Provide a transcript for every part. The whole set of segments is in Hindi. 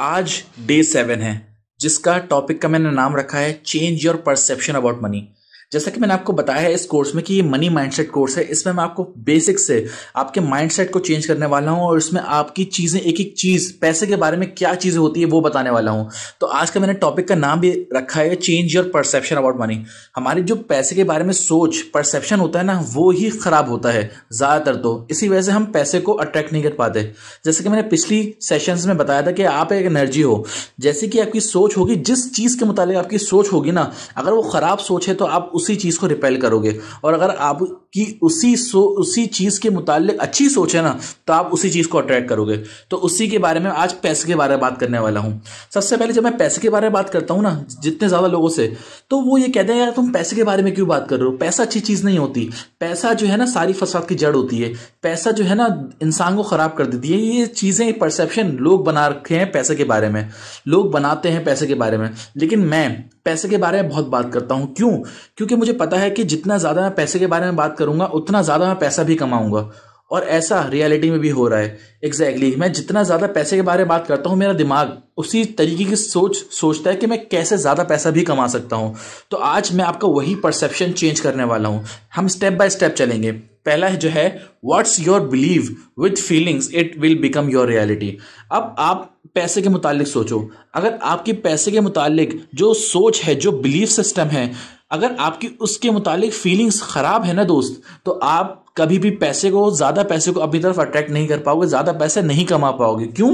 आज डे सेवन है जिसका टॉपिक का मैंने नाम रखा है change your perception about money जैसा कि मैंने आपको बताया है इस कोर्स में कि ये मनी माइंडसेट कोर्स है इसमें मैं आपको बेसिक से आपके माइंडसेट को चेंज करने वाला हूँ और इसमें आपकी चीज़ें एक एक चीज़ पैसे के बारे में क्या चीज़ें होती है वो बताने वाला हूँ तो आज का मैंने टॉपिक का नाम भी रखा है change your perception about money हमारी जो पैसे के बारे में सोच परसेप्शन होता है ना वो ही ख़राब होता है ज़्यादातर तो इसी वजह से हम पैसे को अट्रैक्ट नहीं कर पाते जैसे कि मैंने पिछली सेशन में बताया था कि आप एक एनर्जी हो जैसे कि आपकी सोच होगी जिस चीज़ के मुताबिक आपकी सोच होगी ना अगर वो ख़राब सोच है तो आप उसी चीज़ को रिपेल करोगे और अगर आप कि उसी सो उसी चीज़ के मुतालिक अच्छी सोच है ना तो आप उसी चीज़ को अट्रैक्ट करोगे तो उसी के बारे में आज पैसे के बारे में बात करने वाला हूँ सबसे पहले जब मैं पैसे के बारे में बात करता हूँ ना जितने ज़्यादा लोगों से तो वो ये कहते हैं यार तुम पैसे के बारे में क्यों बात कर रहे हो पैसा अच्छी चीज़ नहीं होती पैसा जो है ना सारी फसाद की जड़ होती है पैसा जो है ना इंसान को ख़राब कर देती है ये चीज़ें परसेप्शन लोग बना रखे हैं पैसे के बारे में लोग बनाते हैं पैसे के बारे में लेकिन मैं पैसे के बारे में बहुत बात करता हूँ क्यों क्योंकि मुझे पता है कि जितना ज़्यादा मैं पैसे के बारे में बात कर करूंगा उतना ज़्यादा मैं पैसा भी कमाऊंगा और ऐसा रियलिटी में भी हो रहा है एग्जैक्टली exactly. मैं जितना ज़्यादा पैसे के बारे में बात करता हूँ मेरा दिमाग उसी तरीके की सोच सोचता है कि मैं कैसे ज़्यादा पैसा भी कमा सकता हूँ तो आज मैं आपका वही परसेप्शन चेंज करने वाला हूँ हम स्टेप बाय स्टेप चलेंगे पहला है जो है what's your believe with feelings it will become your reality अब आप पैसे के मुतालिक सोचो अगर आपकी पैसे के मुतालिक जो सोच है जो बिलीफ सिस्टम है अगर आपकी उसके मुतालिक फीलिंग्स ख़राब है ना दोस्त तो आप कभी भी पैसे को ज़्यादा पैसे को अपनी तरफ अट्रैक्ट नहीं कर पाओगे ज़्यादा पैसे नहीं कमा पाओगे क्यों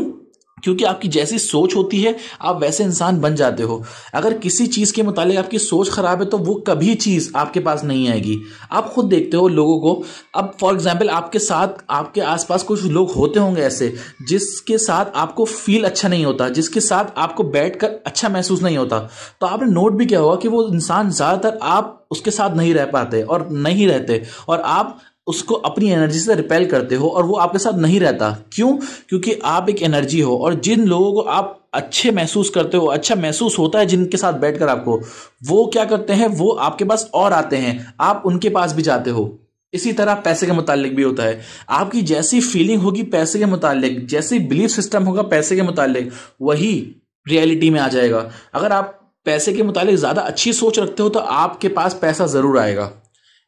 क्योंकि आपकी जैसी सोच होती है आप वैसे इंसान बन जाते हो अगर किसी चीज़ के मुतालिक आपकी सोच ख़राब है तो वो कभी चीज़ आपके पास नहीं आएगी आप खुद देखते हो लोगों को अब फॉर एग्जांपल आपके साथ आपके आसपास कुछ लोग होते होंगे ऐसे जिसके साथ आपको फील अच्छा नहीं होता जिसके साथ आपको बैठ कर अच्छा महसूस नहीं होता तो आपने नोट भी किया होगा कि वो इंसान ज़्यादातर आप उसके साथ नहीं रह पाते और नहीं रहते और आप उसको अपनी एनर्जी से रिपेल करते हो और वो आपके साथ नहीं रहता क्यों क्योंकि आप एक एनर्जी हो और जिन लोगों को आप अच्छे महसूस करते हो अच्छा महसूस होता है जिनके साथ बैठकर आपको वो क्या करते हैं वो आपके पास और आते हैं आप उनके पास भी जाते हो इसी तरह पैसे के मुतालिक भी होता है आपकी जैसी फीलिंग होगी पैसे के मुतालिक जैसी बिलीफ सिस्टम होगा पैसे के मुतालिक वही रियलिटी में आ जाएगा अगर आप पैसे के मुतालिक ज़्यादा अच्छी सोच रखते हो तो आपके पास पैसा ज़रूर आएगा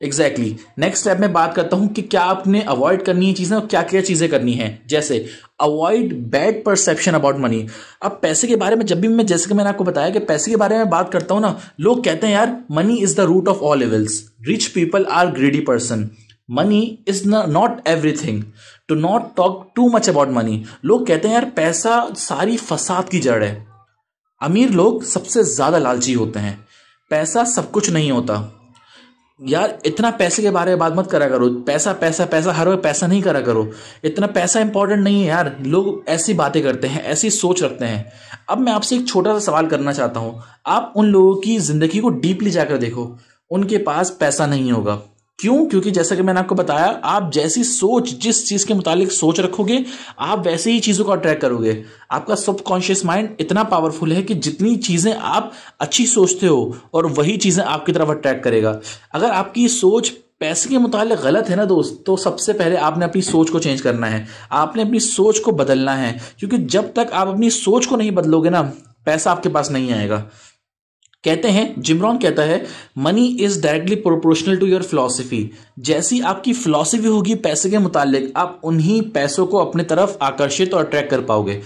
एग्जैक्टली नेक्स्ट स्टेप में बात करता हूं कि क्या आपने अवॉइड करनी है चीजें और क्या क्या चीजें करनी है जैसे avoid bad perception about money अब पैसे के बारे में जब भी मैं जैसे कि मैंने आपको बताया कि पैसे के बारे में बात करता हूं ना लोग कहते हैं यार money is the root of all levels rich people are greedy person money is not everything to not talk too much about money लोग कहते हैं यार पैसा सारी फसाद की जड़ है अमीर लोग सबसे ज्यादा लालची होते हैं पैसा सब कुछ नहीं होता यार इतना पैसे के बारे में बात मत करा करो पैसा पैसा पैसा हर वक्त पैसा नहीं करा करो इतना पैसा इंपॉर्टेंट नहीं है यार लोग ऐसी बातें करते हैं ऐसी सोच रखते हैं अब मैं आपसे एक छोटा सा सवाल करना चाहता हूँ आप उन लोगों की ज़िंदगी को डीपली जाकर देखो उनके पास पैसा नहीं होगा क्यों क्योंकि जैसा कि मैंने आपको बताया आप जैसी सोच जिस चीज के मुतालिक सोच रखोगे आप वैसे ही चीजों को अट्रैक्ट करोगे आपका सबकॉन्शियस माइंड इतना पावरफुल है कि जितनी चीजें आप अच्छी सोचते हो और वही चीजें आपकी तरफ अट्रैक्ट करेगा अगर आपकी सोच पैसे के मुतालिक गलत है ना दोस्त तो सबसे पहले आपने अपनी सोच को चेंज करना है आपने अपनी सोच को बदलना है क्योंकि जब तक आप अपनी सोच को नहीं बदलोगे ना पैसा आपके पास नहीं आएगा कहते हैं जिमरॉन कहता है money is directly proportional to your philosophy जैसी आपकी फिलोसफी होगी पैसे के मुतालिक आप उन्हीं पैसों को अपने तरफ आकर्षित और अट्रैक्ट कर पाओगे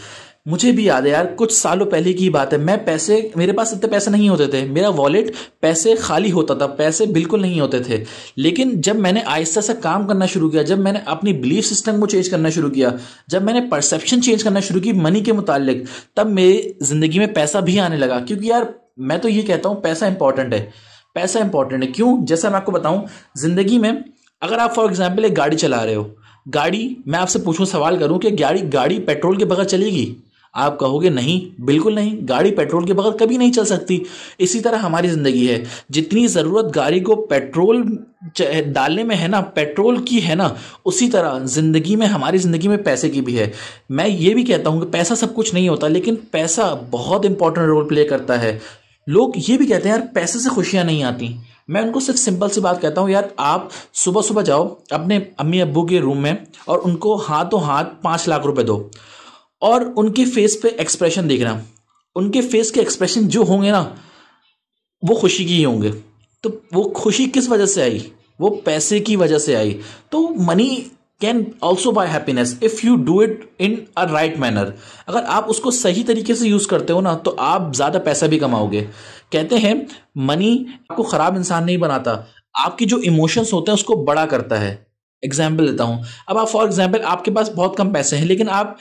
मुझे भी याद है यार कुछ सालों पहले की बात है मैं पैसे मेरे पास इतने पैसे नहीं होते थे मेरा वॉलेट पैसे खाली होता था पैसे बिल्कुल नहीं होते थे लेकिन जब मैंने आहिस्ता सा काम करना शुरू किया जब मैंने अपनी बिलीफ सिस्टम को चेंज करना शुरू किया जब मैंने परसेप्शन चेंज करना शुरू की मनी के मुतालिक तब मेरी ज़िंदगी में पैसा भी आने लगा क्योंकि यार मैं तो ये कहता हूँ पैसा इंपॉर्टेंट है पैसा इंपॉर्टेंट है क्यों जैसा मैं आपको बताऊँ ज़िंदगी में अगर आप फॉर एग्जाम्पल एक गाड़ी चला रहे हो गाड़ी मैं आपसे पूछूँ सवाल करूँ कि गाड़ी गाड़ी पेट्रोल के बगैर चलेगी आप कहोगे नहीं बिल्कुल नहीं गाड़ी पेट्रोल के बगैर कभी नहीं चल सकती इसी तरह हमारी ज़िंदगी है जितनी ज़रूरत गाड़ी को पेट्रोल डालने में है ना पेट्रोल की है ना उसी तरह ज़िंदगी में हमारी ज़िंदगी में पैसे की भी है मैं ये भी कहता हूँ कि पैसा सब कुछ नहीं होता लेकिन पैसा बहुत इंपॉर्टेंट रोल प्ले करता है लोग ये भी कहते हैं यार पैसे से खुशियाँ नहीं आती मैं उनको सिर्फ सिंपल सी बात कहता हूँ यार आप सुबह सुबह जाओ अपने अम्मी अब्बू के रूम में और उनको हाथों हाथ पाँच लाख रुपए दो और उनके फेस पे एक्सप्रेशन देखना उनके फेस के एक्सप्रेशन जो होंगे ना वो खुशी की ही होंगे तो वो खुशी किस वजह से आई वो पैसे की वजह से आई तो money can also buy happiness if you do it in a right manner अगर आप उसको सही तरीके से यूज करते हो ना तो आप ज्यादा पैसा भी कमाओगे कहते हैं मनी आपको खराब इंसान नहीं बनाता आपकी जो इमोशंस होते हैं उसको बड़ा करता है एग्जाम्पल देता हूँ अब आप फॉर एग्जाम्पल आपके पास बहुत कम पैसे हैं लेकिन आप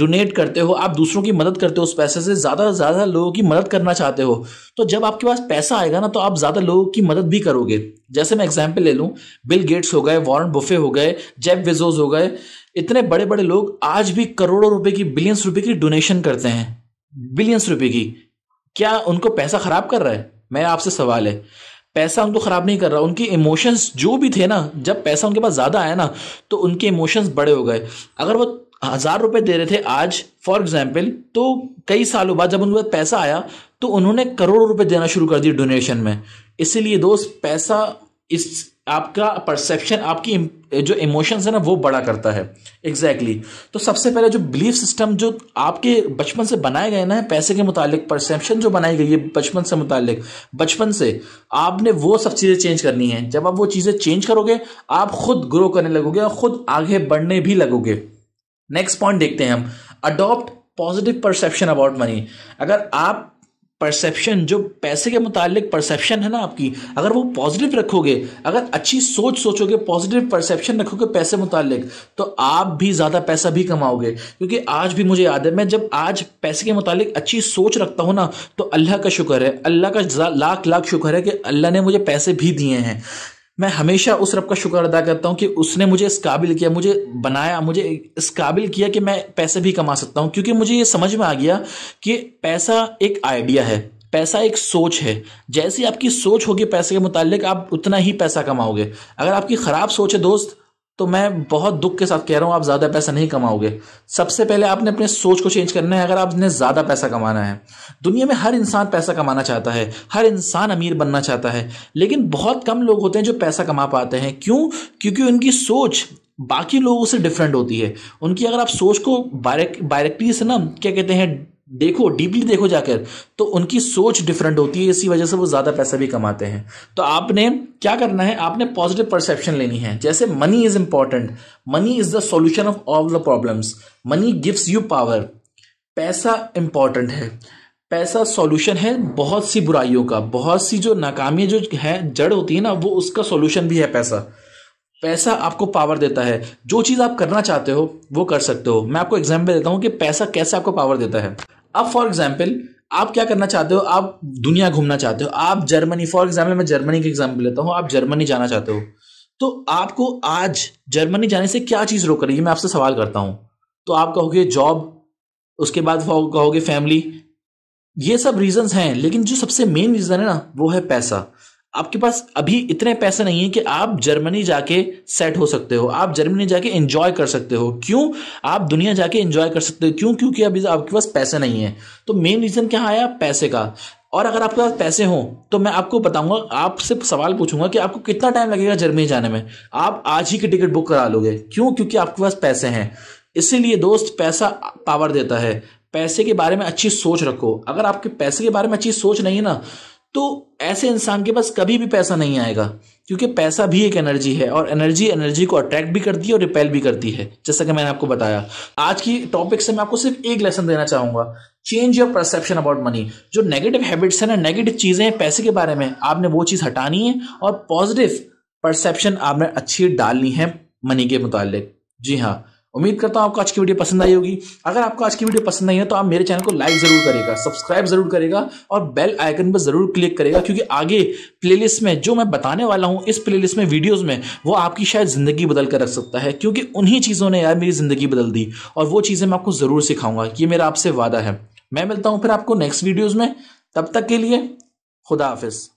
डोनेट करते हो आप दूसरों की मदद करते हो उस पैसे से ज़्यादा से ज़्यादा लोगों की मदद करना चाहते हो तो जब आपके पास पैसा आएगा ना तो आप ज़्यादा लोगों की मदद भी करोगे जैसे मैं एग्जाम्पल ले लूँ बिल गेट्स हो गए वॉरेन बुफे हो गए जेब विजोज हो गए इतने बड़े बड़े लोग आज भी करोड़ों रुपए की बिलियंस रुपए की डोनेशन करते हैं बिलियंस रुपए की क्या उनको पैसा ख़राब कर रहा है मैं आपसे सवाल है पैसा उनको ख़राब नहीं कर रहा उनके इमोशंस जो भी थे ना जब पैसा उनके पास ज़्यादा आया ना तो उनके इमोशंस बड़े हो गए अगर वो हजार रुपए दे रहे थे आज फॉर एग्जाम्पल तो कई सालों बाद जब उनके पैसा आया तो उन्होंने करोड़ों रुपए देना शुरू कर दिए डोनेशन में इसीलिए दोस्त पैसा इस आपका परसेप्शन आपकी जो इमोशंस है ना वो बड़ा करता है एग्जैक्टली exactly. तो सबसे पहले जो बिलीफ सिस्टम जो आपके बचपन से बनाए गए ना पैसे के मुतालिक परसेप्शन जो बनाई गई है बचपन से मुतालिक बचपन से आपने वो सब चीज़ें चेंज करनी है जब आप वो चीज़ें चेंज करोगे आप खुद ग्रो करने लगोगे और खुद आगे बढ़ने भी लगोगे नेक्स्ट पॉइंट देखते हैं हम adopt positive perception about money अगर आप परसेप्शन जो पैसे के मुतालिक परसेप्शन है ना आपकी अगर वो पॉजिटिव रखोगे अगर अच्छी सोच सोचोगे पॉजिटिव परसेप्शन रखोगे पैसे मुतालिक तो आप भी ज़्यादा पैसा भी कमाओगे क्योंकि आज भी मुझे याद है मैं जब आज पैसे के मुतालिक अच्छी सोच रखता हूँ ना तो अल्लाह का शुक्र है अल्लाह का लाख लाख शुक्र है कि अल्लाह ने मुझे पैसे भी दिए हैं मैं हमेशा उस रब का शुक्र अदा करता हूँ कि उसने मुझे इस काबिल किया मुझे बनाया मुझे इस काबिल किया कि मैं पैसे भी कमा सकता हूँ क्योंकि मुझे ये समझ में आ गया कि पैसा एक आइडिया है पैसा एक सोच है जैसी आपकी सोच होगी पैसे के मुतालिक आप उतना ही पैसा कमाओगे अगर आपकी ख़राब सोच है दोस्त तो मैं बहुत दुख के साथ कह रहा हूँ आप ज़्यादा पैसा नहीं कमाओगे सबसे पहले आपने अपने सोच को चेंज करना है अगर आपने ज़्यादा पैसा कमाना है दुनिया में हर इंसान पैसा कमाना चाहता है हर इंसान अमीर बनना चाहता है लेकिन बहुत कम लोग होते हैं जो पैसा कमा पाते हैं क्यों क्योंकि उनकी सोच बाकी लोगों से डिफरेंट होती है उनकी अगर आप सोच को बायरेक्टली से ना क्या कहते हैं देखो डीपली देखो जाकर तो उनकी सोच डिफरेंट होती है इसी वजह से वो ज़्यादा पैसा भी कमाते हैं तो आपने क्या करना है आपने पॉजिटिव परसेप्शन लेनी है जैसे money is important money is the solution of all the problems money gives you power पैसा इंपॉर्टेंट है पैसा सॉल्यूशन है बहुत सी बुराइयों का बहुत सी जो नाकामी जो है जड़ होती है ना वो उसका सॉल्यूशन भी है पैसा पैसा आपको पावर देता है जो चीज़ आप करना चाहते हो वो कर सकते हो मैं आपको एग्जाम्पल देता हूँ कि पैसा कैसे आपको पावर देता है अब फॉर एग्जाम्पल आप क्या करना चाहते हो आप दुनिया घूमना चाहते हो आप जर्मनी फॉर एग्जाम्पल मैं जर्मनी का एग्जाम्पल लेता हूँ आप जर्मनी जाना चाहते हो तो आपको आज जर्मनी जाने से क्या चीज़ रोक रही है मैं आपसे सवाल करता हूं तो आप कहोगे जॉब उसके बाद कहोगे फैमिली ये सब रीजंस हैं लेकिन जो सबसे मेन रीज़न है ना वो है पैसा आपके पास अभी इतने पैसे नहीं है कि आप जर्मनी जाके सेट हो सकते हो आप जर्मनी जाके एंजॉय कर सकते हो क्यों आप दुनिया जाके एंजॉय कर सकते हो क्यों क्योंकि अभी आपके पास पैसे नहीं है तो मेन रीज़न क्या आया पैसे का और अगर आपके पास पैसे हों तो मैं आपको बताऊंगा आपसे सवाल पूछूंगा कि आपको कितना टाइम लगेगा जर्मनी जाने में आप आज ही की टिकट बुक करा लोगे क्यों क्योंकि आपके पास पैसे हैं इसीलिए दोस्त पैसा पावर देता है पैसे के बारे में अच्छी सोच रखो अगर आपके पैसे के बारे में अच्छी सोच नहीं है ना तो ऐसे इंसान के पास कभी भी पैसा नहीं आएगा क्योंकि पैसा भी एक एनर्जी है और एनर्जी एनर्जी को अट्रैक्ट भी करती है और रिपेल भी करती है जैसा कि मैंने आपको बताया आज की टॉपिक से मैं आपको सिर्फ एक लेसन देना चाहूंगा change your perception about money जो नेगेटिव हैबिट्स हैं ना नेगेटिव चीज़ें हैं पैसे के बारे में आपने वो चीज़ हटानी है और पॉजिटिव परसेप्शन आपने अच्छी डालनी है मनी के मुतालिक जी हाँ उम्मीद करता हूँ आपको आज की वीडियो पसंद आई होगी अगर आपको आज की वीडियो पसंद आई है तो आप मेरे चैनल को लाइक जरूर करेगा सब्सक्राइब जरूर करेगा और बेल आइकन पर जरूर क्लिक करेगा क्योंकि आगे प्लेलिस्ट में जो मैं बताने वाला हूँ इस प्लेलिस्ट में वीडियोस में वो आपकी शायद ज़िंदगी बदल कर रख सकता है क्योंकि उन्हीं चीज़ों ने यार मेरी ज़िंदगी बदल दी और वो चीज़ें मैं आपको ज़रूर सिखाऊंगा ये मेरा आपसे वादा है मैं मिलता हूँ फिर आपको नेक्स्ट वीडियोज़ में तब तक के लिए खुदा हाफिज़